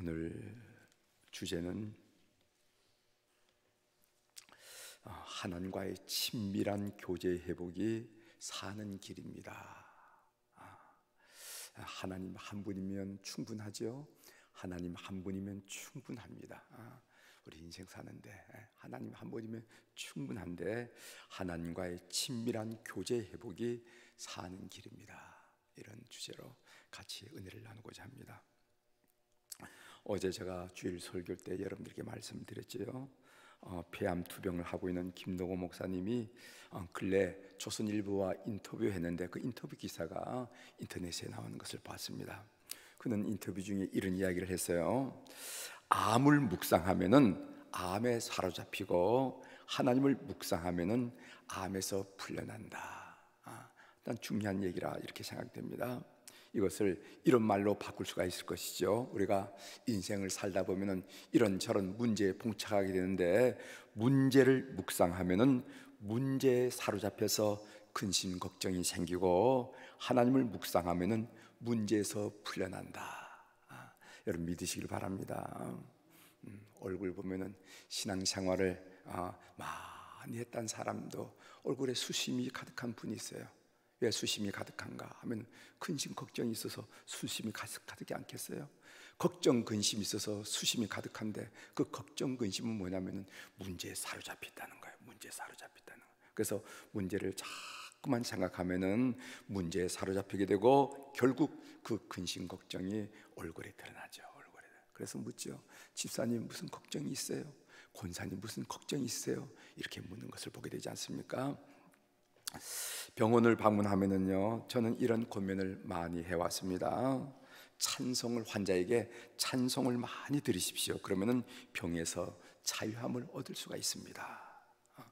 오늘 주제는 아, 하나님과의 친밀한 교제 회복이 사는 길입니다. 아, 아, 하나님 한 분이면 충분하죠. 하나님 한 분이면 충분합니다. 우리 인생 사는데 하나님 한 분이면 충분한데 하나님과의 친밀한 교제 회복이 사는 길입니다. 이런 주제로 같이 은혜를 나누고자 합니다. 어제 제가 주일 설교 때 여러분들께 말씀드렸지요. 어, 폐암 투병을 하고 있는 김노고 목사님이 어, 근래 조선일보와 인터뷰했는데 그 인터뷰 기사가 인터넷에 나오는 것을 봤습니다. 그는 인터뷰 중에 이런 이야기를 했어요. 암을 묵상하면은 암에 사로잡히고 하나님을 묵상하면은 암에서 풀려난다. 일단 아, 중요한 얘기라 이렇게 생각됩니다. 이것을 이런 말로 바꿀 수가 있을 것이죠. 우리가 인생을 살다 보면은 이런 저런 문제에 봉착하게 되는데 문제를 묵상하면은 문제에 사로잡혀서 근심 걱정이 생기고 하나님을 묵상하면은 문제에서 풀려난다. 아, 여러분 믿으시길 바랍니다. 음, 얼굴 보면은 신앙생활을 아, 많이 했던 사람도 얼굴에 수심이 가득한 분이 있어요. 왜 수심이 가득한가 하면 근심 걱정이 있어서 수심이 가득 가득이 않겠어요? 걱정 근심이 있어서 수심이 가득한데 그 걱정 근심은 뭐냐면 문제에 사로잡혀 다는 거예요. 문제에 사로잡혀 다는 거예요. 그래서 문제를 자꾸만 생각하면 문제에 사로잡히게 되고 결국 그 근심 걱정이 얼굴에 드러나죠. 얼굴에. 그래서 묻죠. 집사님 무슨 걱정이 있어요? 권사님 무슨 걱정이 있어요? 이렇게 묻는 것을 보게 되지 않습니까? 병원을 방문하면은요, 저는 이런 고민을 많이 해왔습니다. 찬송을 환자에게 찬송을 많이 들으십시오. 그러면은 병에서 자유함을 얻을 수가 있습니다. 어,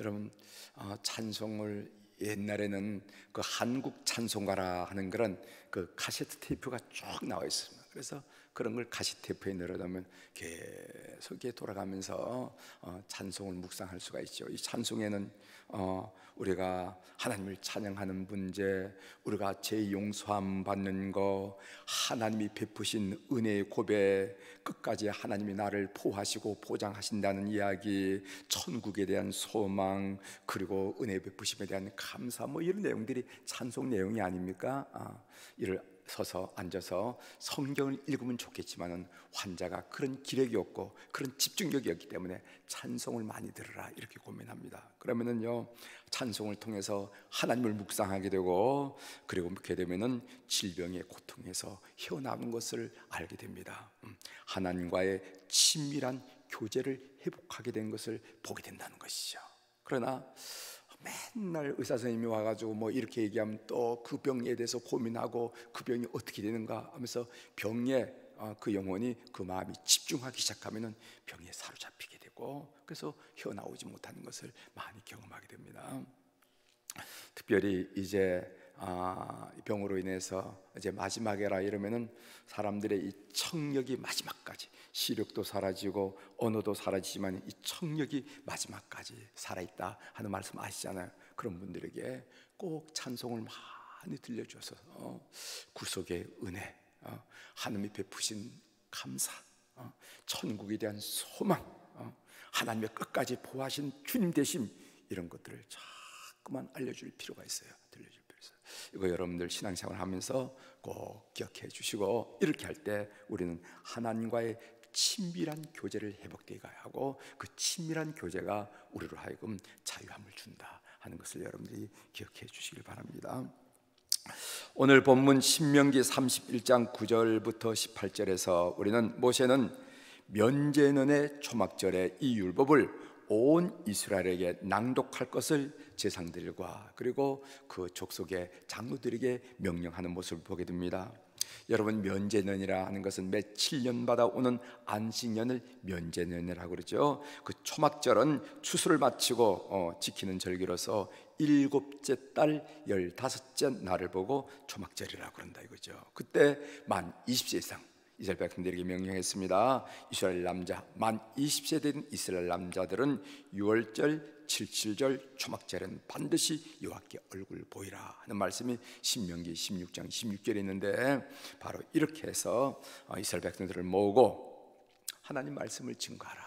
여러분 어, 찬송을 옛날에는 그 한국 찬송가라 하는 그런 그 카세트 테이프가 쭉 나와 있습니다. 그래서 그런 걸가시태포에내려다으면 계속 돌아가면서 어, 찬송을 묵상할 수가 있죠. 이 찬송에는 어, 우리가 하나님을 찬양하는 문제, 우리가 죄 용서함 받는 거, 하나님이 베푸신 은혜의 고백, 끝까지 하나님이 나를 보하시고 보장하신다는 이야기, 천국에 대한 소망, 그리고 은혜 베푸심에 대한 감사, 뭐 이런 내용들이 찬송 내용이 아닙니까? 아, 이를 서서 앉아서 성경을 읽으면 좋겠지만은 환자가 그런 기력이 없고 그런 집중력이 없기 때문에 찬송을 많이 들으라 이렇게 고민합니다. 그러면은요 찬송을 통해서 하나님을 묵상하게 되고 그리고 그렇게 되면은 질병의 고통에서 헤어나온 것을 알게 됩니다. 음, 하나님과의 친밀한 교제를 회복하게 된 것을 보게 된다는 것이죠. 그러나 맨날 의사 선생님이 와가지고 뭐 이렇게 얘기하면 또 그 병에 대해서 고민하고 그 병이 어떻게 되는가 하면서 병에 어, 그 영혼이 그 마음이 집중하기 시작하면 병에 사로잡히게 되고 그래서 헤어나오지 못하는 것을 많이 경험하게 됩니다. 특별히 이제 아, 병으로 인해서 이제 마지막에라 이러면은 사람들의 이 청력이 마지막까지 시력도 사라지고 언어도 사라지지만 이 청력이 마지막까지 살아있다 하는 말씀 아시잖아요. 그런 분들에게 꼭 찬송을 많이 들려줘서 어, 구속의 은혜, 어, 하나님이 베푸신 감사, 어, 천국에 대한 소망, 어, 하나님의 끝까지 보호하신 주님 대심 이런 것들을 자꾸만 알려줄 필요가 있어요. 들려줘. 그래서 이거 여러분들 신앙생활 하면서 꼭 기억해 주시고 이렇게 할 때 우리는 하나님과의 친밀한 교제를 회복되게 하고 그 친밀한 교제가 우리로 하여금 자유함을 준다 하는 것을 여러분들이 기억해 주시길 바랍니다. 오늘 본문 신명기 31장 9절부터 18절에서 우리는 모세는 면제년의 초막절의이 율법을 온 이스라엘에게 낭독할 것을 제상들과 그리고 그 족속의 장로들에게 명령하는 모습을 보게 됩니다. 여러분 면제년이라 하는 것은 매 7년 받아 오는 안식년을 면제년이라고 그러죠. 그 초막절은 추수를 마치고 어, 지키는 절기로서 일곱째 달 열다섯째 날을 보고 초막절이라고 그런다 이거죠. 그때 만 20세 이상 이스라엘 백성들에게 명령했습니다. 이스라엘 남자 만 20세 된 이스라엘 남자들은 6월절, 77절, 초막절은 반드시 여호와께 얼굴 보이라 하는 말씀이 신명기 16장 16절에 있는데 바로 이렇게 해서 어, 이스라엘 백성들을 모으고 하나님 말씀을 증거하라.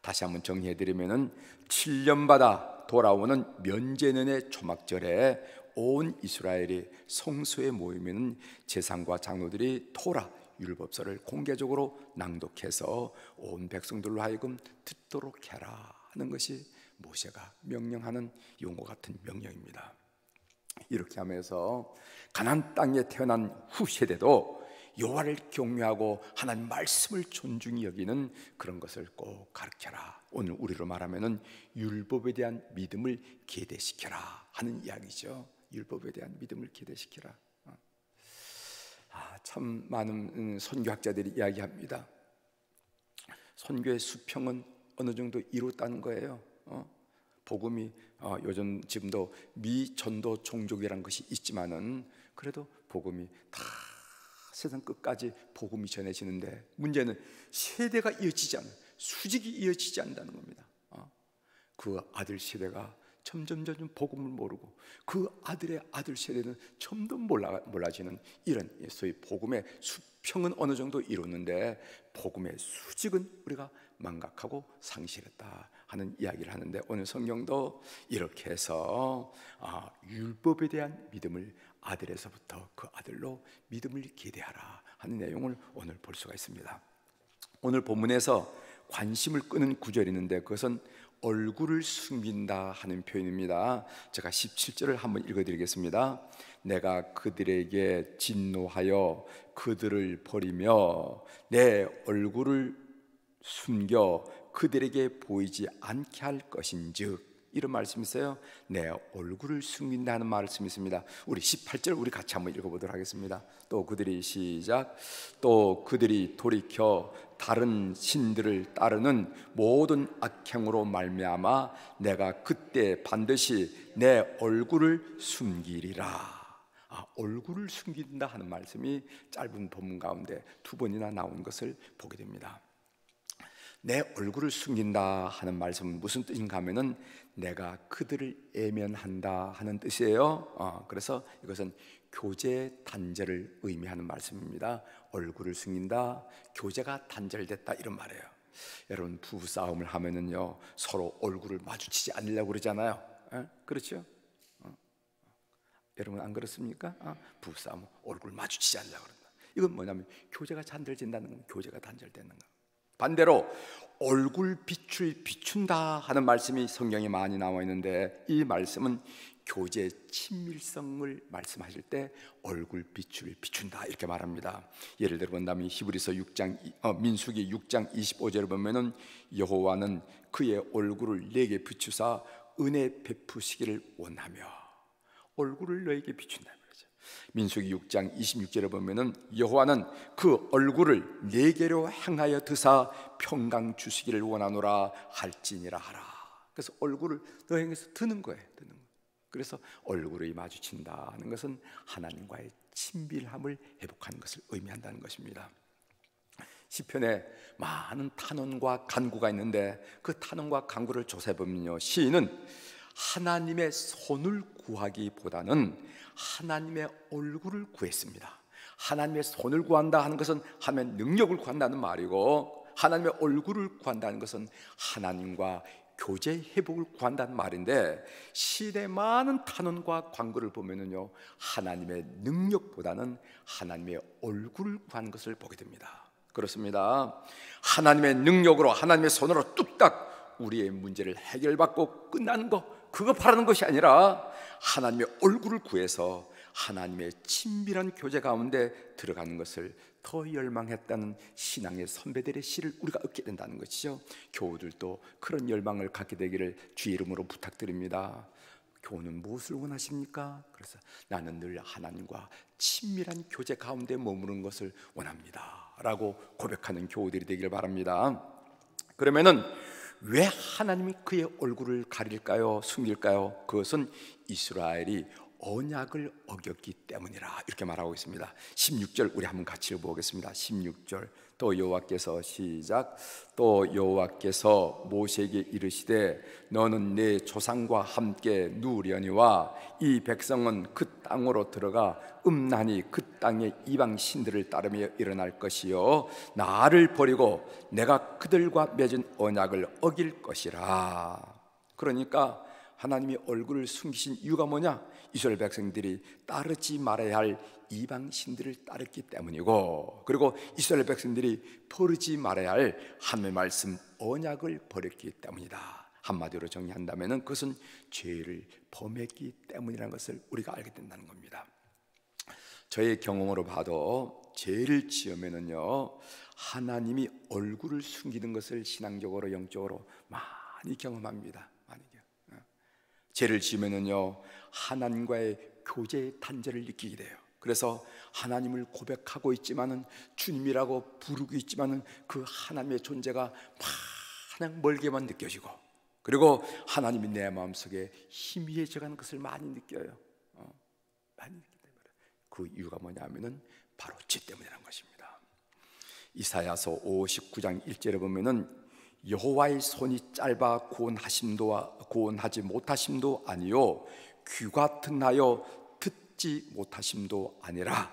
다시 한번 정리해 드리면은 7년 받아 돌아오는 면제년의 초막절에 온 이스라엘이 성소에 모이면 재상과 장로들이 토라 율법서를 공개적으로 낭독해서 온 백성들로 하여금 듣도록 해라 하는 것이 모세가 명령하는 용어 같은 명령입니다. 이렇게 하면서 가난 땅에 태어난 후 세대도 여호를 경외하고 하나님 말씀을 존중히 여기는 그런 것을 꼭 가르쳐라. 오늘 우리로 말하면 율법에 대한 믿음을 계대시켜라 하는 이야기죠. 율법에 대한 믿음을 기대시키라. 아, 참 많은 음, 선교학자들이 이야기합니다. 선교의 수평은 어느 정도 이뤘다는 거예요. 어? 복음이 어, 요즘 지금도 미전도 종족이란 것이 있지만은 그래도 복음이 다 세상 끝까지 복음이 전해지는데 문제는 세대가 이어지지 않는 수직이 이어지지 않는다는 겁니다. 어? 그 아들 세대가 점점 점점 복음을 모르고 그 아들의 아들 세대는 점점 몰라, 몰라지는 이런 소위 복음의 수평은 어느 정도 이루는데 복음의 수직은 우리가 망각하고 상실했다 하는 이야기를 하는데 오늘 성경도 이렇게 해서 아, 율법에 대한 믿음을 아들에서부터 그 아들로 믿음을 기대하라 하는 내용을 오늘 볼 수가 있습니다. 오늘 본문에서 관심을 끄는 구절이 있는데 그것은 얼굴을 숨긴다 하는 표현입니다. 제가 17절을 한번 읽어드리겠습니다. 내가 그들에게 진노하여 그들을 버리며 내 얼굴을 숨겨 그들에게 보이지 않게 할 것인즉 이런 말씀이 있어요. 내 얼굴을 숨긴다는 말씀 있습니다. 우리 18절 우리 같이 한번 읽어보도록 하겠습니다. 또 그들이 시작 또 그들이 돌이켜 다른 신들을 따르는 모든 악행으로 말미암아 내가 그때 반드시 내 얼굴을 숨기리라. 아, 얼굴을 숨긴다 하는 말씀이 짧은 본문 가운데 두 번이나 나온 것을 보게 됩니다. 내 얼굴을 숨긴다 하는 말씀은 무슨 뜻인가 하면은 내가 그들을 예면한다 하는 뜻이에요. 어, 그래서 이것은 교제 단절을 의미하는 말씀입니다. 얼굴을 숨긴다, 교제가 단절됐다 이런 말이에요. 여러분 부부 싸움을 하면은요 서로 얼굴을 마주치지 않으려고 그러잖아요. 에? 어? 그렇죠? 어. 여러분 안 그렇습니까? 어? 부부 싸움 얼굴 마주치지 않으려고 그런다. 이건 뭐냐면 교제가 단절된다는 건 교제가 단절되는 거. 반대로 얼굴 빛을 비춘다 하는 말씀이 성경에 많이 나와 있는데 이 말씀은 교제 친밀성을 말씀하실 때 얼굴 빛을 비춘다 이렇게 말합니다. 예를 들어 본다면 히브리서 6장 어, 민수기 6장 25절을 보면은 여호와는 그의 얼굴을 내게 비추사 은혜 베푸시기를 원하며 얼굴을 너에게 비춘다. 민수기 6장 26절에 보면은 여호와는 그 얼굴을 네 개로 향하여 드사 평강 주시기를 원하노라 할지니라 하라. 그래서 얼굴을 너에게서 드는 거예요. 드는 거. 그래서 얼굴이 마주친다는 것은 하나님과의 친밀함을 회복하는 것을 의미한다는 것입니다. 시편에 많은 탄원과 간구가 있는데 그 탄원과 간구를 조사해 보면요. 시인은 하나님의 손을 구하기보다는 하나님의 얼굴을 구했습니다. 하나님의 손을 구한다 하는 것은 하면 능력을 구한다는 말이고 하나님의 얼굴을 구한다는 것은 하나님과 교제 회복을 구한다는 말인데 시대 많은 탄원과 광고를 보면은요 하나님의 능력보다는 하나님의 얼굴을 구한 것을 보게 됩니다. 그렇습니다. 하나님의 능력으로 하나님의 손으로 뚝딱 우리의 문제를 해결받고 끝나는 그거 바라는 것이 아니라 하나님의 얼굴을 구해서 하나님의 친밀한 교제 가운데 들어가는 것을 더 열망했다는 신앙의 선배들의 시를 우리가 얻게 된다는 것이죠. 교우들도 그런 열망을 갖게 되기를 주 이름으로 부탁드립니다. 교우는 무엇을 원하십니까? 그래서 나는 늘 하나님과 친밀한 교제 가운데 머무는 것을 원합니다. 라고 고백하는 교우들이 되기를 바랍니다. 그러면은 왜 하나님이 그의 얼굴을 가릴까요? 숨길까요? 그것은 이스라엘이 언약을 어겼기 때문이라 이렇게 말하고 있습니다. 16절 우리 한번 같이 보겠습니다. 16절 또 여호와께서 시작 또 여호와께서 모세에게 이르시되 너는 내 조상과 함께 누우니와이 백성은 그 땅으로 들어가 음란히 그 땅의 이방 신들을 따르며 일어날 것이요 나를 버리고 내가 그들과 맺은 언약을 어길 것이라. 그러니까 하나님이 얼굴을 숨기신 이유가 뭐냐? 이스라엘 백성들이 따르지 말아야 할 이방 신들을 따랐기 때문이고 그리고 이스라엘 백성들이 버리지 말아야 할 하나님의 말씀 언약을 버렸기 때문이다. 한마디로 정리한다면 그것은 죄를 범했기 때문이라는 것을 우리가 알게 된다는 겁니다. 저의 경험으로 봐도 죄를 지으면은요 하나님이 얼굴을 숨기는 것을 신앙적으로 영적으로 많이 경험합니다. 죄를 지으면요 하나님과의 교제의 단절을 느끼게 돼요. 그래서 하나님을 고백하고 있지만은 주님이라고 부르고 있지만은 그 하나님의 존재가 마냥 멀게만 느껴지고 그리고 하나님이 내 마음속에 희미해져가는 것을 많이 느껴요. 어, 많이 느낀단 그 이유가 뭐냐면은 바로 죄 때문이라는 것입니다. 이사야서 59장 1절에 보면은 여호와의 손이 짧아 구원하심도와 고온하지 못하심도 아니요 귀가 튼하여 듣지 못하심도 아니라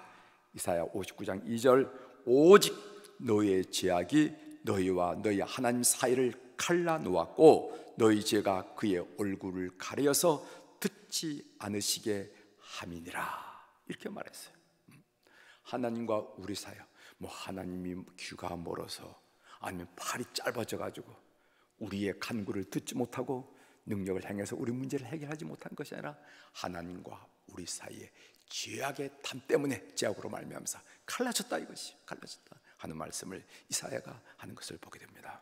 이사야 59장 2절 오직 너희의 죄악이 너희와 너희 하나님 사이를 칼라 놓았고 너희 죄가 그의 얼굴을 가려서 듣지 않으시게 함이니라 이렇게 말했어요. 음. 하나님과 우리 사이 뭐 하나님이 귀가 멀어서 아니면 팔이 짧아져 가지고 우리의 간구를 듣지 못하고 능력을 향해서 우리 문제를 해결하지 못한 것이 아니라 하나님과 우리 사이에 죄악의 담 때문에 죄악으로 말미암사 갈라졌다 이것이 갈라졌다 하는 말씀을 이사야가 하는 것을 보게 됩니다.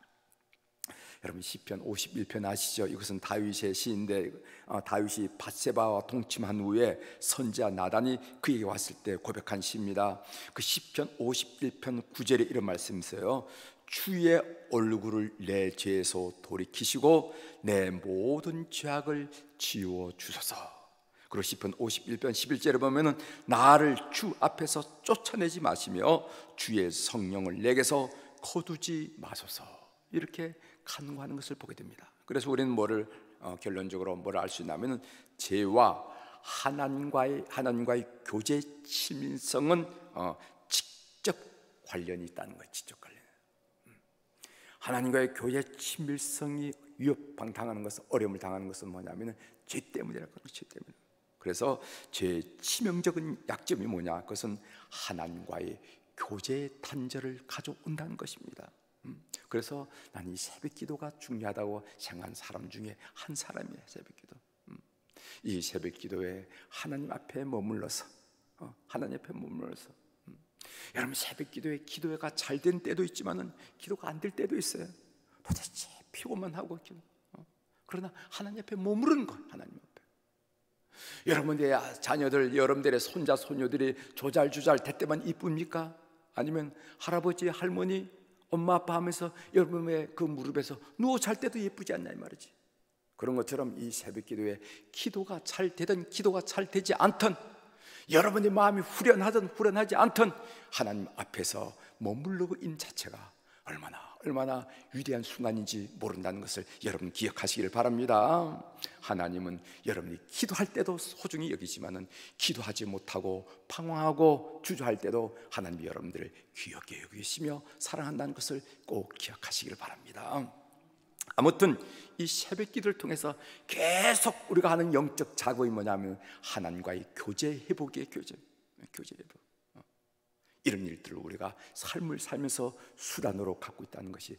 여러분 시편 51편 아시죠? 이것은 다윗의 시인데 어, 다윗이 바세바와 동침한 후에 선지자 나단이 그에게 왔을 때 고백한 시입니다. 그 시편 51편 9절에 이런 말씀이 있어요. 주의 얼굴을 내 죄에서 돌이키시고 내 모든 죄악을 지워 주소서. 그리고 시편 51편 11절에 보면은 나를 주 앞에서 쫓아내지 마시며 주의 성령을 내게서 거두지 마소서. 이렇게 간과하는 것을 보게 됩니다. 그래서 우리는 뭐를 어, 결론적으로 뭐를 알 수 있냐면은 죄와 하나님과의 하나님과의 교제 친밀성은 어, 직접 관련이 있다는 거예요. 직접 관련. 음. 하나님과의 교제 친밀성이 위협 당하는 것은 어려움을 당하는 것은 뭐냐면은 죄 때문이라고 죄때문 그래서 죄 치명적인 약점이 뭐냐? 그것은 하나님과의 교제 단절을 가져온다는 것입니다. 그래서 난 이 새벽 기도가 중요하다고 생각한 사람 중에 한 사람이에요, 새벽 기도. 음. 이 새벽 기도에 하나님 앞에 머물러서, 어, 하나님 앞에 머물러서. 음. 여러분, 새벽 기도에 기도가 잘 된 때도 있지만 기도가 안 될 때도 있어요. 도대체 피곤만 하고 기도. 어. 그러나 하나님 앞에 머무른 것, 하나님 앞에. 여러분들의 자녀들, 여러분들의 손자, 손녀들이 조잘조잘 될 때만 이쁩니까? 아니면 할아버지, 할머니, 엄마 아빠 하면서 여러분의 그 무릎에서 누워 잘 때도 예쁘지 않냐 이 말이지. 그런 것처럼 이 새벽 기도에 기도가 잘 되든 기도가 잘 되지 않던 여러분의 마음이 후련하든 후련하지 않던 하나님 앞에서 머물러고임 자체가 얼마나 얼마나 위대한 순간인지 모른다는 것을 여러분 기억하시길 바랍니다. 하나님은 여러분이 기도할 때도 소중히 여기지만은 기도하지 못하고 방황하고 주저할 때도 하나님이 여러분들을 귀엽게 여기시며 사랑한다는 것을 꼭 기억하시길 바랍니다. 아무튼 이 새벽 기도를 통해서 계속 우리가 하는 영적 작업이 뭐냐면 하나님과의 교제 회복이 교제. 교제 회복. 이런 일들을 우리가 삶을 살면서 수단으로 갖고 있다는 것이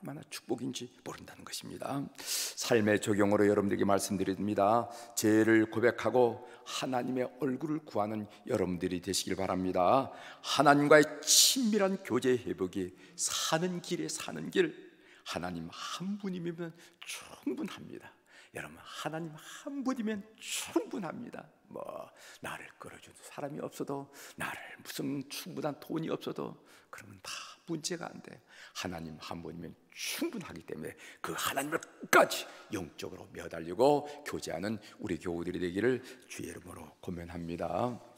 얼마나 축복인지 모른다는 것입니다. 삶의 적용으로 여러분들에게 말씀드립니다. 죄를 고백하고 하나님의 얼굴을 구하는 여러분들이 되시길 바랍니다. 하나님과의 친밀한 교제 회복이 사는 길에 사는 길 하나님 한 분이면 충분합니다. 여러분 하나님 한 분이면 충분합니다. 뭐 나를 끌어주 사람이 없어도 나를 무슨 충분한 돈이 없어도 그러면 다 문제가 안 돼. 하나님 한 분이면 충분하기 때문에 그 하나님을 끝까지 영적으로 매달리고 교제하는 우리 교우들이 되기를 주의 이름으로 고면합니다.